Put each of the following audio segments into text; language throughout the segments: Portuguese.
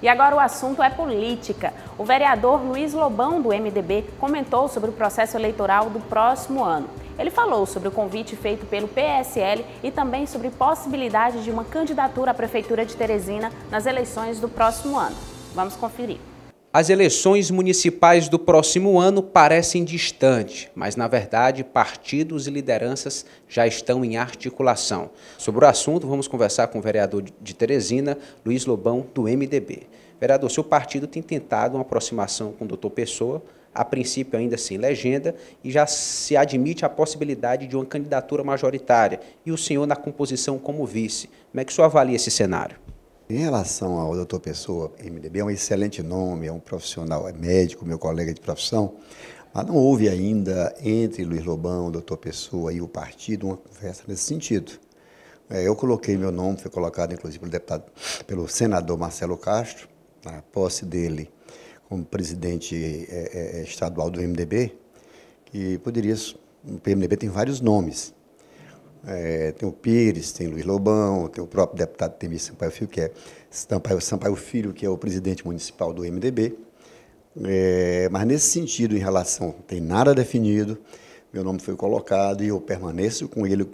E agora o assunto é política. O vereador Luiz Lobão, do MDB, comentou sobre o processo eleitoral do próximo ano. Ele falou sobre o convite feito pelo PSL e também sobre possibilidade de uma candidatura à Prefeitura de Teresina nas eleições do próximo ano. Vamos conferir. As eleições municipais do próximo ano parecem distantes, mas na verdade partidos e lideranças já estão em articulação. Sobre o assunto, vamos conversar com o vereador de Teresina, Luiz Lobão, do MDB. Vereador, seu partido tem tentado uma aproximação com o doutor Pessoa, a princípio ainda sem legenda, e já se admite a possibilidade de uma candidatura majoritária, e o senhor na composição como vice. Como é que o senhor avalia esse cenário? Em relação ao doutor Pessoa, MDB é um excelente nome, é um profissional, é médico, meu colega de profissão, mas não houve ainda entre Luiz Lobão, doutor Pessoa e o partido uma conversa nesse sentido. É, eu coloquei meu nome, foi colocado inclusive pelo deputado, pelo senador Marcelo Castro, na posse dele como presidente é, é, estadual do MDB, que poderia. O PMDB tem vários nomes, é, tem o Pires, tem o Luiz Lobão, tem o próprio deputado Temir Sampaio Filho, que é Sampaio, Sampaio Filho, que é o presidente municipal do MDB. É, mas nesse sentido, em relação, tem nada definido, meu nome foi colocado e eu permaneço com ele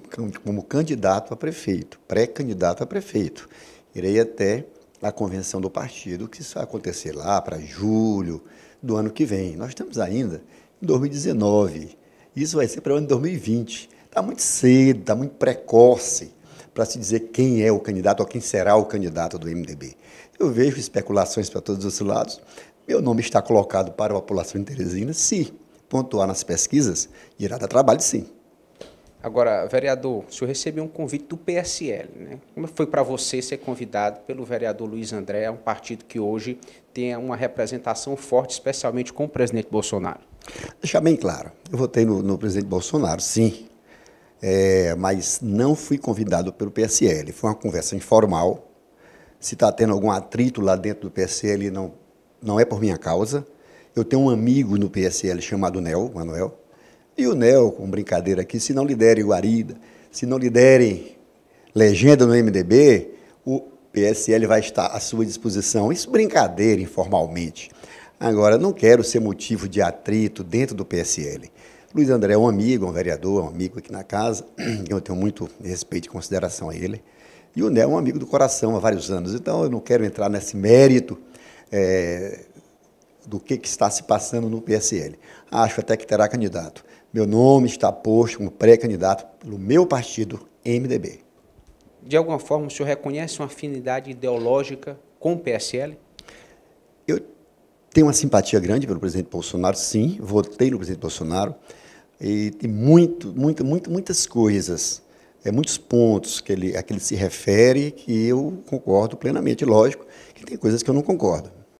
como candidato a prefeito, pré-candidato a prefeito. Irei até a convenção do partido, que isso vai acontecer lá para julho do ano que vem. Nós estamos ainda em 2019, isso vai ser para o ano de 2020. Está muito cedo, está muito precoce para se dizer quem é o candidato ou quem será o candidato do MDB. Eu vejo especulações para todos os lados. Meu nome está colocado para a população de Teresina, se pontuar nas pesquisas, irá dar trabalho sim. Agora, vereador, o senhor recebeu um convite do PSL, né? Como foi para você ser convidado pelo vereador Luiz André, um partido que hoje tem uma representação forte, especialmente com o presidente Bolsonaro? Deixar bem claro, eu votei no, no presidente Bolsonaro, sim é, mas não fui convidado pelo PSL. Foi uma conversa informal. Se está tendo algum atrito lá dentro do PSL, não, não é por minha causa. Eu tenho um amigo no PSL chamado Nel, Manuel, e o Nel, com brincadeira aqui, se não liderem Guarida, se não liderem legenda no MDB, o PSL vai estar à sua disposição. Isso brincadeira informalmente. Agora, não quero ser motivo de atrito dentro do PSL. Luiz André é um amigo, um vereador, um amigo aqui na casa, eu tenho muito respeito e consideração a ele. E o Né é um amigo do coração há vários anos, então eu não quero entrar nesse mérito é, do que, que, está se passando no PSL. Acho até que terá candidato. Meu nome está posto como pré-candidato pelo meu partido, MDB. De alguma forma, o senhor reconhece uma afinidade ideológica com o PSL? Eu tenho uma simpatia grande pelo presidente Bolsonaro, sim, votei no presidente Bolsonaro. E tem muito, muito, muito, muitas coisas, é, muitos pontos que ele, a que ele se refere que eu concordo plenamente. Lógico que tem coisas que eu não concordo.